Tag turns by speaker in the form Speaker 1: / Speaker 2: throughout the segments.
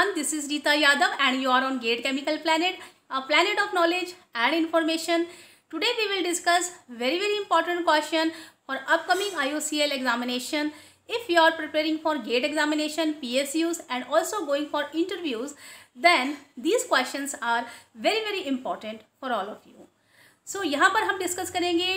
Speaker 1: Everyone this is Rita Yadav and you are on GATE chemical planet a planet of knowledge and information today we will discuss very very important question for upcoming I O C L examination if you are preparing for GATE examination P S U's and also going for interviews then these question are very very important for all of you so यहाँ पर हम discuss करेंगे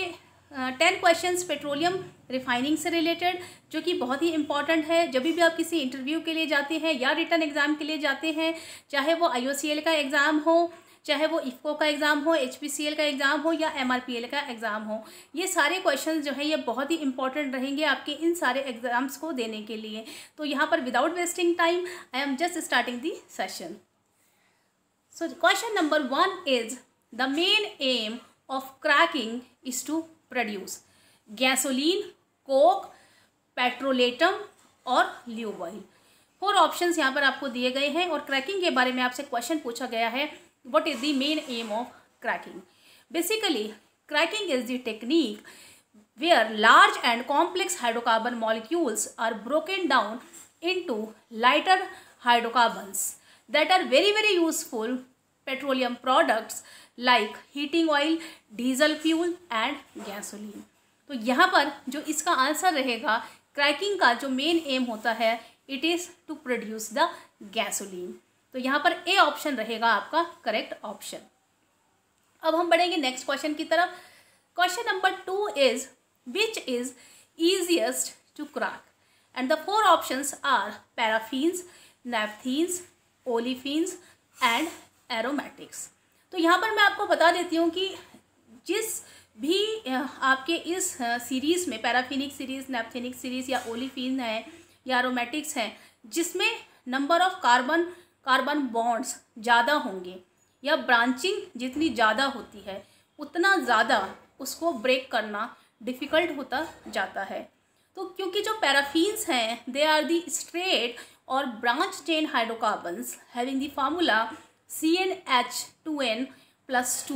Speaker 1: ten questions petroleum refining से related जो कि बहुत ही important है जब भी आप किसी इंटरव्यू के लिए जाते हैं या रिटर्न एग्ज़ाम के लिए जाते हैं चाहे वो आई का एग्ज़ाम हो चाहे वो इफ़्को का एग्ज़ाम हो एच का एग्ज़ाम हो या एम का एग्ज़ाम हो ये सारे क्वेश्चन जो है ये बहुत ही इंपॉर्टेंट रहेंगे आपके इन सारे एग्ज़ाम्स को देने के लिए तो यहाँ पर without wasting time I am just starting the session so question number one is the main aim of cracking is to produce gasoline coke petrolatum और ल्यूब ऑयल फोर ऑप्शन यहाँ पर आपको दिए गए हैं और क्रैकिंग के बारे में आपसे क्वेश्चन पूछा गया है what is the main aim of cracking basically cracking is the technique where large and complex hydrocarbon molecules are broken down into lighter hydrocarbons that are very very useful petroleum products like heating oil diesel fuel and gasoline तो यहाँ पर जो इसका answer रहेगा cracking का जो main aim होता है it is to produce the gasoline तो यहाँ पर ए ऑप्शन रहेगा आपका करेक्ट ऑप्शन अब हम बढ़ेंगे नेक्स्ट क्वेश्चन की तरफ question number two is which is easiest to crack and the four options are paraffins naphthenes olefins and aromatics तो यहाँ पर मैं आपको बता देती हूँ कि जिस भी आपके इस सीरीज़ में पैराफिनिक सीरीज़ नेपथेनिक सीरीज़ या ओलिफिन है या रोमेटिक्स है जिसमें number of carbon carbon bonds ज़्यादा होंगे या ब्रांचिंग जितनी ज़्यादा होती है उतना ज़्यादा उसको ब्रेक करना डिफ़िकल्ट होता जाता है तो क्योंकि जो पैराफीन्स हैं दे आर दी स्ट्रेट और branch chain hydrocarbons having the formula C N H two N plus two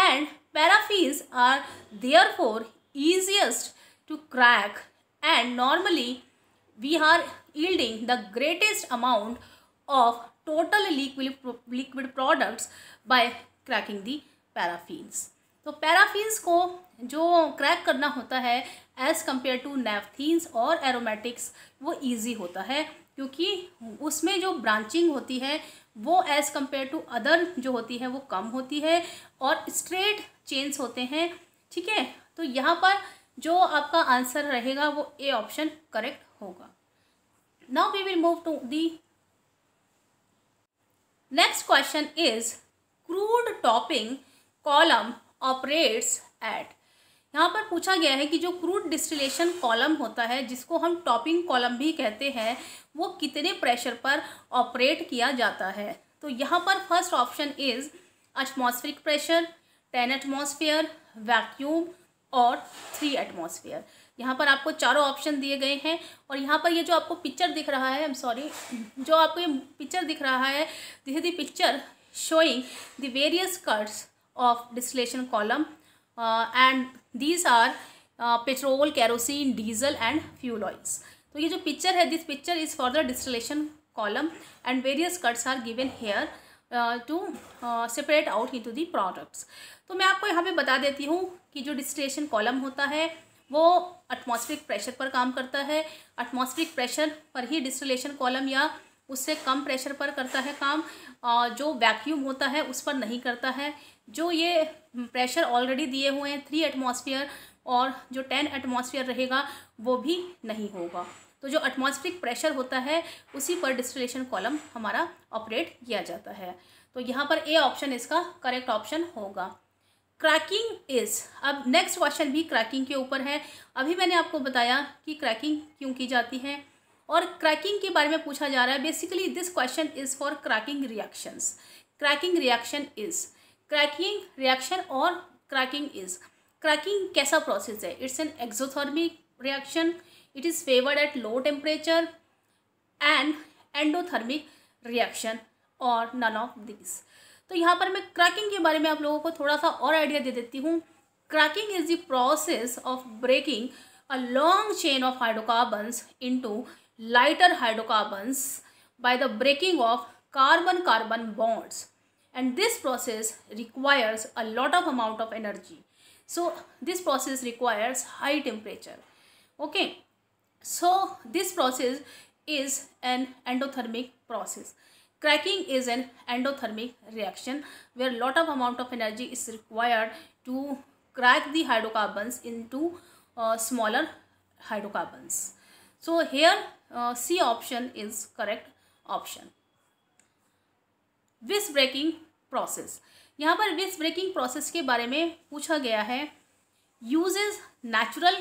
Speaker 1: and paraffins are therefore easiest to crack and normally we are yielding the greatest amount of total liquid products by cracking the paraffins तो paraffins को जो crack करना होता है as compare to नैफथीन्स और aromatics वो easy होता है क्योंकि उसमें जो ब्रांचिंग होती है वो एज़ कम्पेयर टू अदर जो होती है वो कम होती है और स्ट्रेट चेन्स होते हैं ठीक है तो यहाँ पर जो आपका आंसर रहेगा वो ए ऑप्शन करेक्ट होगा now we will move to the next question is crude topping column operates at यहाँ पर पूछा गया है कि जो क्रूड डिस्टिलेशन कॉलम होता है जिसको हम टॉपिंग कॉलम भी कहते हैं वो कितने प्रेशर पर ऑपरेट किया जाता है तो यहाँ पर first option is atmospheric pressure ten atmosphere vacuum और थ्री एटमॉस्फेयर यहाँ पर आपको चारों ऑप्शन दिए गए हैं और यहाँ पर ये जो आपको पिक्चर दिख रहा है आई एम सॉरी जो आपको ये पिक्चर दिख रहा है this is the picture showing the various cuts of distillation column and these are petrol kerosene diesel and fuel oils तो ये जो पिक्चर है this picture is for the distillation column and various cuts are given here to separate out to the products तो मैं आपको यहाँ पे बता देती हूँ कि जो डिस्टलेशन कॉलम होता है वो एटमॉस्फेरिक प्रेशर पर काम करता है एटमॉस्फेरिक प्रेशर पर ही डिस्टलेशन कॉलम या उससे कम प्रेशर पर करता है काम uh, जो वैक्यूम होता है उस पर नहीं करता है जो ये प्रेशर ऑलरेडी दिए हुए हैं थ्री एटमॉस्फेयर और जो टेन एटमॉस्फेयर रहेगा वो भी नहीं होगा तो जो एटमॉस्फेरिक प्रेशर होता है उसी पर डिस्टिलेशन कॉलम हमारा ऑपरेट किया जाता है तो यहाँ पर ए ऑप्शन इसका करेक्ट ऑप्शन होगा क्रैकिंग इज़ अब नेक्स्ट क्वेश्चन भी क्रैकिंग के ऊपर है अभी मैंने आपको बताया कि क्रैकिंग क्यों की जाती है और क्रैकिंग के बारे में पूछा जा रहा है basically this question is for cracking reactions cracking reaction is cracking reaction और क्रैकिंग इज क्रैकिंग कैसा प्रोसेस है it's an exothermic reaction it is favoured at low temperature and endothermic reaction और नन ऑफ दिस तो यहाँ पर मैं cracking के बारे में आप लोगों को थोड़ा सा और आइडिया दे देती हूँ cracking is the process of breaking a long chain of hydrocarbons to lighter hydrocarbons by the breaking of carbon carbon bonds and this process requires a lot of amount of energy so this process requires high temperature okay so this process is an endothermic process cracking is an endothermic reaction where lot of amount of energy is required to crack the hydrocarbons into uh, smaller hydrocarbons so here uh, c option is correct option visbreaking process यहाँ पर विस visbreaking process के बारे में पूछा गया है use is natural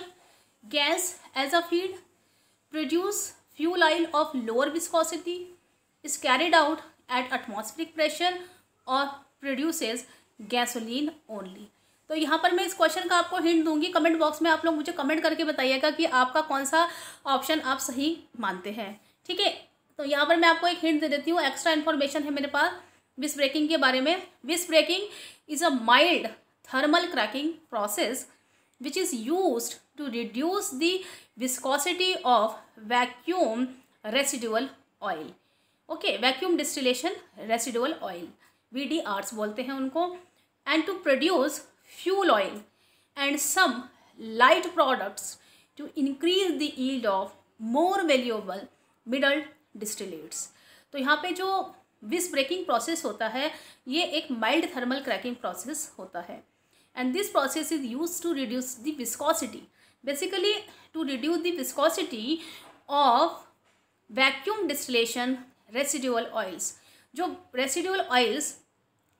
Speaker 1: gas as a feed produce fuel oil of lower viscosity is carried out at atmospheric pressure और प्रोड्यूसेज गैसोलिन ओनली तो यहाँ पर मैं इस क्वेश्चन का आपको हिंट दूंगी कमेंट बॉक्स में आप लोग मुझे कमेंट करके बताइएगा कि आपका कौन सा ऑप्शन आप सही मानते हैं ठीक है तो यहाँ पर मैं आपको एक हिंट दे देती हूँ एक्स्ट्रा इन्फॉर्मेशन है मेरे पास विस ब्रेकिंग के बारे में visbreaking is a mild thermal cracking process which is use to reduce the viscosity of vacuum residual oil okay vacuum distillation residual oil V D R's बोलते हैं उनको and to produce fuel oil and some light products to increase the yield of more valuable middle distillates तो यहाँ पे जो विस visbreaking process होता है ये एक माइल्ड थर्मल क्रैकिंग प्रोसेस होता है and this process is use to reduce the viscosity basically to reduce the viscosity of vacuum distillation residual oils जो रेसिड्यूअल ऑयल्स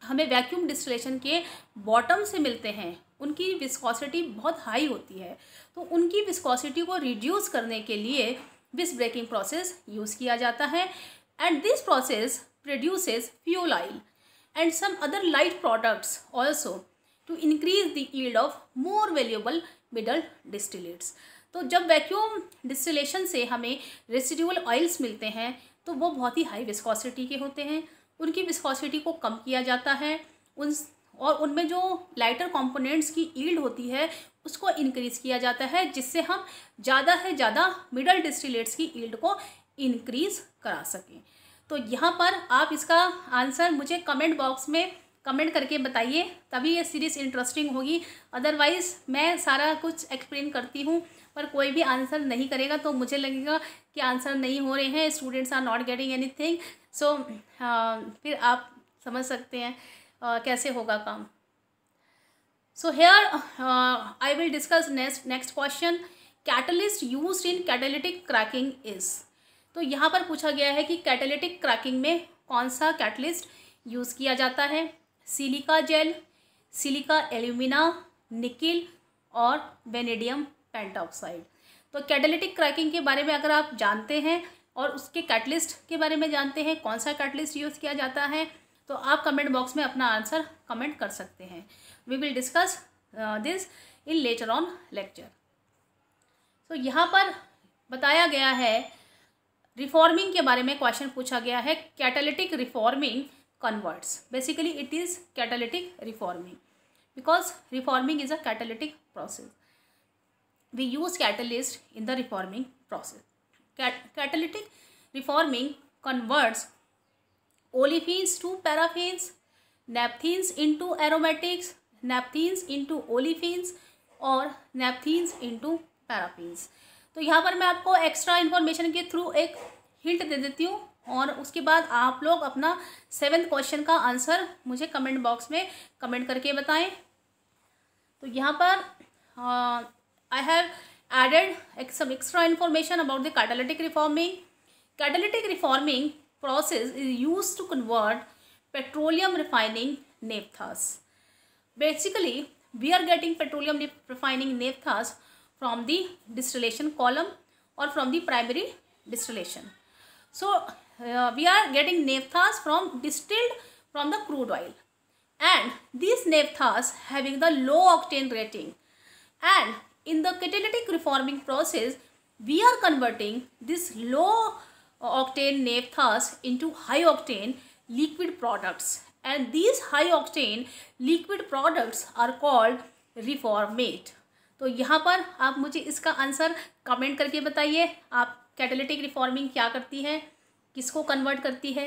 Speaker 1: हमें वैक्यूम डिस्टिलेशन के बॉटम से मिलते हैं उनकी विस्कॉसिटी बहुत हाई होती है तो उनकी विस्कोसिटी को रिड्यूस करने के लिए विस ब्रेकिंग प्रोसेस यूज़ किया जाता है and this process produces fuel oil and some other light products also to increase the yield of more valuable middle distillates. तो जब वैक्यूम डिस्टिलेशन से हमें रेसिडुअल ऑयल्स मिलते हैं तो वो बहुत ही हाई विस्कोसिटी के होते हैं उनकी विस्कोसिटी को कम किया जाता है उन और उनमें जो लाइटर कंपोनेंट्स की ईल्ड होती है उसको इंक्रीज किया जाता है जिससे हम ज़्यादा से ज़्यादा मिडल डिस्टिलेट्स की ईल्ड को इंक्रीज़ करा सकें तो यहाँ पर आप इसका आंसर मुझे कमेंट बॉक्स में कमेंट करके बताइए तभी ये सीरीज़ इंटरेस्टिंग होगी अदरवाइज़ मैं सारा कुछ एक्सप्लेन करती हूँ पर कोई भी आंसर नहीं करेगा तो मुझे लगेगा कि आंसर नहीं हो रहे हैं students are not getting anything so फिर आप समझ सकते हैं uh, कैसे होगा काम so here I will discuss next next question catalyst use in catalytic cracking is तो यहाँ पर पूछा गया है कि कैटेलिटिक क्रैकिंग में कौन सा कैटलिस्ट यूज़ किया जाता है silica gel silica alumina nickel और वेनेडियम पेंटाऑक्साइड तो कैटेलिटिक क्रैकिंग के बारे में अगर आप जानते हैं और उसके कैटलिस्ट के बारे में जानते हैं कौन सा कैटलिस्ट यूज़ किया जाता है तो आप कमेंट बॉक्स में अपना आंसर कमेंट कर सकते हैं we will discuss this in later on lecture तो यहाँ पर बताया गया है रिफॉर्मिंग के बारे में क्वेश्चन पूछा गया है catalytic reforming converts basically it is catalytic reforming because reforming is a catalytic process we use catalyst in the reforming process catalytic reforming converts olefins to paraffins naphthenes into aromatics naphthenes into olefins और naphthenes into paraffins तो यहाँ पर मैं आपको extra information के through एक hint दे देती हूँ और उसके बाद आप लोग अपना सेवेंथ क्वेश्चन का आंसर मुझे कमेंट बॉक्स में कमेंट करके बताएं तो यहाँ पर I have added some extra information about the catalytic reforming catalytic reforming process is use to convert petroleum refining naphthas basically we are getting petroleum refining naphthas from the distillation column or from the primary distillation. So uh, we are getting naphthas from distilled from the crude oil and these naphthas having the low octane rating and in the catalytic reforming process we are converting this low octane naphthas into high octane liquid products and these high octane liquid products are called reformate तो यहाँ पर आप मुझे इसका answer comment करके बताइए आप catalytic reforming क्या करती है किसको कन्वर्ट करती है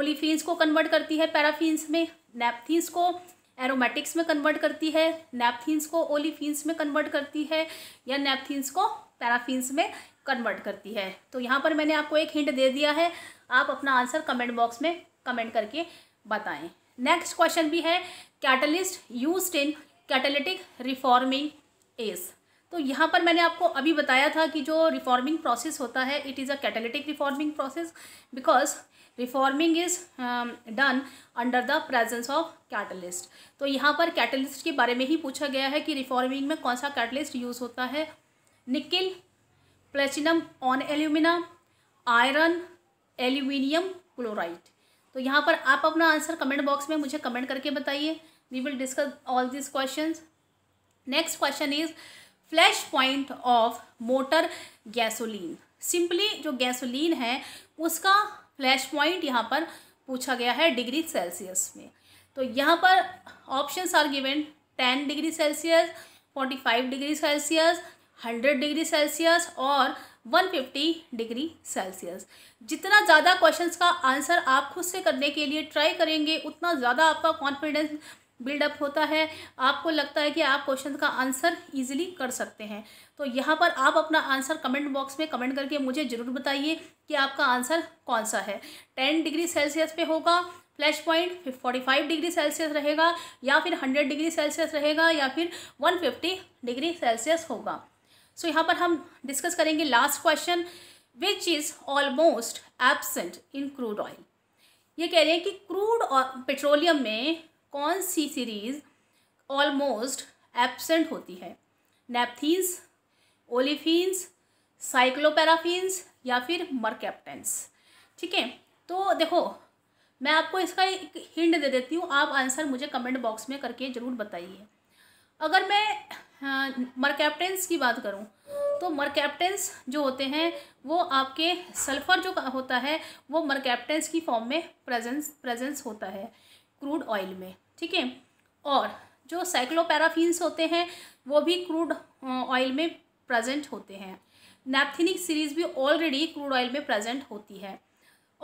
Speaker 1: ओलीफिन्स को कन्वर्ट करती है पैराफिन्स में नैपथीन्स को एरोमेटिक्स में कन्वर्ट करती है नैपथीन्स को ओलीफिन्स में कन्वर्ट करती है या नैपथीन्स को पैराफिन्स में कन्वर्ट करती है तो यहाँ पर मैंने आपको एक हिंट दे दिया है आप अपना आंसर कमेंट बॉक्स में कमेंट करके बताएं नेक्स्ट क्वेश्चन भी है catalyst use in catalytic reforming is तो यहाँ पर मैंने आपको अभी बताया था कि जो रिफॉर्मिंग प्रोसेस होता है it is a catalytic reforming process because reforming is done under the presence of catalyst तो यहाँ पर कैटलिस्ट के बारे में ही पूछा गया है कि रिफॉर्मिंग में कौन सा कैटलिस्ट यूज़ होता है nickel platinum on alumina iron aluminium chloride तो यहाँ पर आप अपना आंसर कमेंट बॉक्स में मुझे कमेंट करके बताइए we will discuss all this questions next question is flash point of motor gasoline simply जो गैसोलीन है उसका फ्लैश पॉइंट यहाँ पर पूछा गया है डिग्री सेल्सियस में तो यहाँ पर options are given ten degree Celsius forty five degree Celsius hundred degree Celsius और वन फिफ्टी डिग्री सेल्सियस जितना ज़्यादा क्वेश्चंस का आंसर आप खुद से करने के लिए ट्राई करेंगे उतना ज़्यादा आपका कॉन्फिडेंस बिल्डअप होता है आपको लगता है कि आप क्वेश्चन का आंसर इजीली कर सकते हैं तो यहाँ पर आप अपना आंसर कमेंट बॉक्स में कमेंट करके मुझे ज़रूर बताइए कि आपका आंसर कौन सा है टेन डिग्री सेल्सियस पे होगा flash point forty five degree Celsius रहेगा या फिर हंड्रेड डिग्री सेल्सियस रहेगा या फिर वन फिफ्टी डिग्री सेल्सियस होगा सो यहाँ पर हम डिस्कस करेंगे last question which is almost absent in crude oil ये कह रहे हैं कि क्रूड पेट्रोलियम में कौन सी सीरीज ऑलमोस्ट एबसेंट होती है नेपथीन्स ओलिफिन्स साइक्लोपैराफिन्स या फिर मरकैप्टेंस ठीक है तो देखो मैं आपको इसका एक हिंट दे देती हूँ आप आंसर मुझे कमेंट बॉक्स में करके ज़रूर बताइए अगर मैं हाँ, मरकैप्टेंस की बात करूँ तो मरकैप्टेंस जो होते हैं वो आपके सल्फ़र जो होता है वो मरकैप्टेंस की फॉर्म में प्रेजेंस प्रेजेंस होता है क्रूड ऑयल में ठीक है और जो साइक्लोपैराफिन्स होते हैं वो भी क्रूड ऑयल में प्रेजेंट होते हैं नैप्थिनिक सीरीज़ भी ऑलरेडी क्रूड ऑयल में प्रेजेंट होती है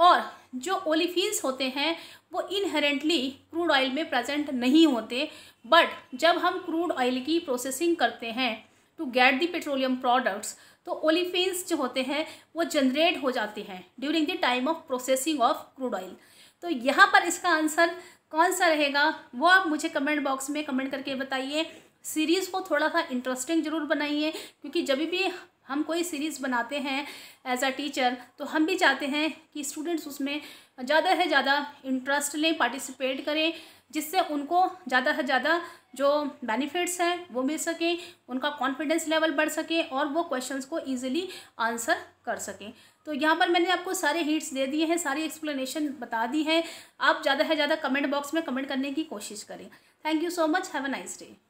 Speaker 1: और जो ओलिफिन्स होते हैं वो इनहेरेंटली क्रूड ऑयल में प्रेजेंट नहीं होते बट जब हम क्रूड ऑयल की प्रोसेसिंग करते हैं to get the petroleum products तो ओलिफिन्स जो होते हैं वो जनरेट हो जाते हैं during the time of processing of crude oil तो यहाँ पर इसका आंसर कौन सा रहेगा वो आप मुझे कमेंट बॉक्स में कमेंट करके बताइए सीरीज़ को थोड़ा सा इंटरेस्टिंग ज़रूर बनाइए क्योंकि जब भी हम कोई सीरीज़ बनाते हैं एज अ टीचर तो हम भी चाहते हैं कि स्टूडेंट्स उसमें ज़्यादा से ज़्यादा इंटरेस्ट लें पार्टिसिपेट करें जिससे उनको ज़्यादा से ज़्यादा जो बेनिफिट्स हैं वो मिल सकें उनका कॉन्फिडेंस लेवल बढ़ सके और वो क्वेश्चंस को ईजिली आंसर कर सकें तो यहाँ पर मैंने आपको सारे हिट्स दे दिए हैं सारी एक्सप्लेनेशन बता दी है आप ज़्यादा से ज़्यादा कमेंट बॉक्स में कमेंट करने की कोशिश करें thank you so much have a nice day